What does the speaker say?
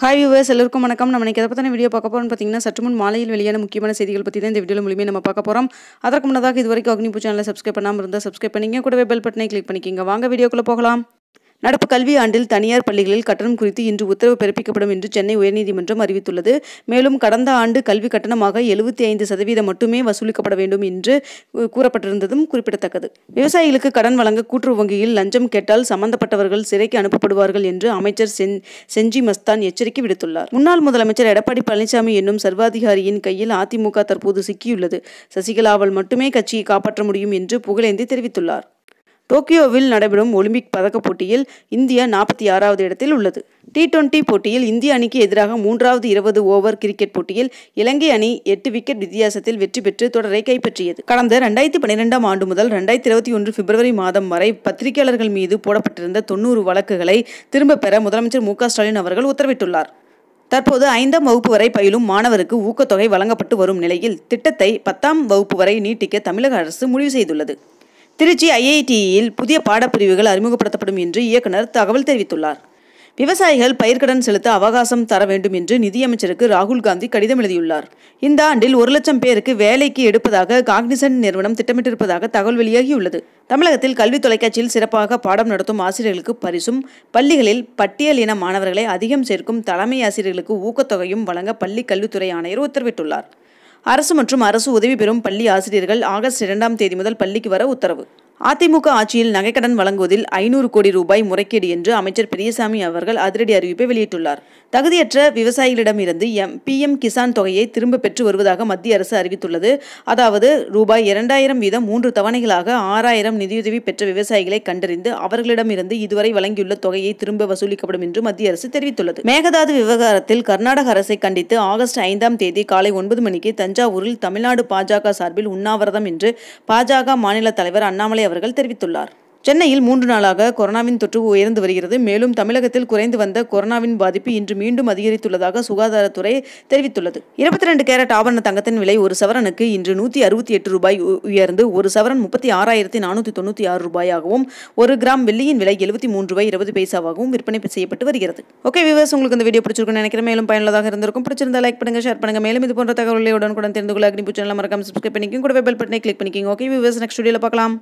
hi viewers எல்லோருக்கும் வணக்கம் நம்ம இன்றைக்கி எதை பற்றின வீடியோ பார்க்க போகிறோம்னு பார்த்தீங்கன்னா சற்று முன் மாலையில் வெளியான முக்கியமான செய்திகள் பற்றி தான் இந்த வீடியோ மூலியமே நம்ம பார்க்க போகிறோம் அதற்கு முன்னதாக இதுவரைக்கும் அக்னிபூ சேனலில் சப்ஸ்கிரைப் பண்ணாமல் இருந்தால் சப்ஸ்கிரைப் பண்ணிங்க கூடவே பெல் பட்டனை கிளிக் பண்ணிக்கிங்க வாங்க வீடியோக்குள்ளே போகலாம் நடப்பு கல்வி ஆண்டில் தனியார் பள்ளிகளில் கட்டணம் குறித்து இன்று உத்தரவு பிறப்பிக்கப்படும் என்று சென்னை உயர்நீதிமன்றம் அறிவித்துள்ளது மேலும் கடந்த ஆண்டு கல்வி கட்டணமாக எழுபத்தி ஐந்து சதவீதம் மட்டுமே வசூலிக்கப்பட வேண்டும் என்று கூறப்பட்டிருந்ததும் குறிப்பிடத்தக்கது விவசாயிகளுக்கு கடன் வழங்க கூட்டுறவு வங்கியில் லஞ்சம் கேட்டால் சம்பந்தப்பட்டவர்கள் சிறைக்கு அனுப்பப்படுவார்கள் என்று அமைச்சர் செஞ்சி மஸ்தான் எச்சரிக்கை விடுத்துள்ளார் முன்னாள் முதலமைச்சர் எடப்பாடி பழனிசாமி என்னும் சர்வாதிகாரியின் கையில் அதிமுக தற்போது சிக்கியுள்ளது சசிகலாவால் மட்டுமே கட்சியை காப்பாற்ற முடியும் என்று புகழேந்தி தெரிவித்துள்ளார் டோக்கியோவில் நடைபெறும் ஒலிம்பிக் பதக்கப் போட்டியில் இந்தியா நாற்பத்தி ஆறாவது இடத்தில் உள்ளது டி டுவெண்டி போட்டியில் இந்திய அணிக்கு எதிராக மூன்றாவது இருபது ஓவர் கிரிக்கெட் போட்டியில் இலங்கை அணி எட்டு விக்கெட் வித்தியாசத்தில் வெற்றி பெற்று தொடரை கைப்பற்றியது கடந்த ரெண்டாயிரத்தி பன்னிரெண்டாம் ஆண்டு முதல் ரெண்டாயிரத்தி இருபத்தி ஒன்று பிப்ரவரி மாதம் வரை பத்திரிகையாளர்கள் மீது போடப்பட்டிருந்த தொண்ணூறு வழக்குகளை திரும்பப் பெற முதலமைச்சர் மு ஸ்டாலின் அவர்கள் உத்தரவிட்டுள்ளார் தற்போது ஐந்தாம் வகுப்பு வரை பயிலும் மாணவருக்கு ஊக்கத்தொகை வழங்கப்பட்டு வரும் நிலையில் திட்டத்தை பத்தாம் வகுப்பு வரை நீட்டிக்க தமிழக அரசு முடிவு செய்துள்ளது திருச்சி ஐஐடியில் புதிய பாடப்பிரிவுகள் அறிமுகப்படுத்தப்படும் என்று இயக்குனர் தகவல் தெரிவித்துள்ளார் விவசாயிகள் பயிர்க்கடன் செலுத்த அவகாசம் தர வேண்டும் என்று நிதியமைச்சருக்கு ராகுல் காந்தி கடிதம் எழுதியுள்ளார் இந்த ஆண்டில் ஒரு லட்சம் பேருக்கு வேலைக்கு எடுப்பதாக காக்னிசன் நிறுவனம் திட்டமிட்டிருப்பதாக தகவல் வெளியாகியுள்ளது தமிழகத்தில் கல்வி தொலைக்காட்சியில் சிறப்பாக பாடம் நடத்தும் ஆசிரியர்களுக்கு பரிசும் பள்ளிகளில் பட்டியல் இன மாணவர்களை அதிகம் சேர்க்கும் தலைமை ஆசிரியர்களுக்கு ஊக்கத்தொகையும் வழங்க பள்ளி கல்வித்துறை ஆணையர் உத்தரவிட்டுள்ளார் அரசு மற்றும் அரசு உதவி பெறும் பள்ளி ஆசிரியர்கள் ஆகஸ்ட் இரண்டாம் தேதி முதல் பள்ளிக்கு வர உத்தரவு அதிமுக ஆட்சியில் நகைக்கடன் வழங்குவதில் ஐநூறு கோடி ரூபாய் முறைகேடு என்று அமைச்சர் பெரியசாமி அவர்கள் அதிரடி அறிவிப்பை வெளியிட்டுள்ளார் தகுதியற்ற விவசாயிகளிடமிருந்து எம் பி எம் கிசான் தொகையை திரும்ப பெற்று வருவதாக மத்திய அரசு அறிவித்துள்ளது அதாவது ரூபாய் இரண்டாயிரம் வீதம் மூன்று தவணைகளாக ஆறாயிரம் நிதியுதவி பெற்ற விவசாயிகளை கண்டறிந்து அவர்களிடமிருந்து இதுவரை வழங்கியுள்ள தொகையை திரும்ப வசூலிக்கப்படும் என்று மத்திய அரசு தெரிவித்துள்ளது மேகதாது விவகாரத்தில் கர்நாடக அரசை கண்டித்து ஆகஸ்ட் ஐந்தாம் தேதி காலை ஒன்பது மணிக்கு தஞ்சாவூரில் தமிழ்நாடு பாஜக சார்பில் உண்ணாவிரதம் என்று பாஜக மாநில தலைவர் அண்ணாமலை அவர்கள் தெரிவித்துள்ளார் சென்னையில் மூன்று நாளாக கொரோனாவின் தொற்று உயர்ந்து வருகிறது மேலும் தமிழகத்தில் குறைந்து வந்த கொரோனாவின் பாதிப்பு இன்று மீண்டும் அதிகரித்துள்ளதாக சுகாதாரத்துறை தெரிவித்துள்ளது இருபத்தி ரெண்டு கேரட் ஆபரண தங்கத்தின் விலை ஒரு சவரனுக்கு இன்று நூற்றி அறுபத்தி எட்டு ரூபாய் உயர்ந்து ஒரு சவரன் முப்பத்தி ஆறாயிரத்தி நானூத்தி தொண்ணூத்தி ஆறு ரூபாயாகவும் ஒரு கிராம் வெள்ளியின் விலை எழுபத்தி மூன்று ரூபாய் இருபது பைசாவாகவும் விற்பனை செய்யப்பட்டு வருகிறது ஓகே விவசாயம் உங்களுக்கு இந்த வீடியோ பிடிச்சிருக்கோம் நினைக்கிறேன் மேலும் பயனுள்ளதாக இருந்திருக்கும் பிடிச்சிருந்தா லைக் பண்ணுங்க ஷேர் பண்ணுங்க மேலும் இது போன்ற தகவல்களை உடனுக்குடன் தெரிந்து கொள்ள அக்னி மறக்காம சப்ஸ்கிரைப் பண்ணிக்கிங்க கூட பெல் பட்டனை கிளிக் பண்ணிக்கிங்க ஓகே விவசாய நெக்ஸ்ட் வீடியோவில் பார்க்கலாம்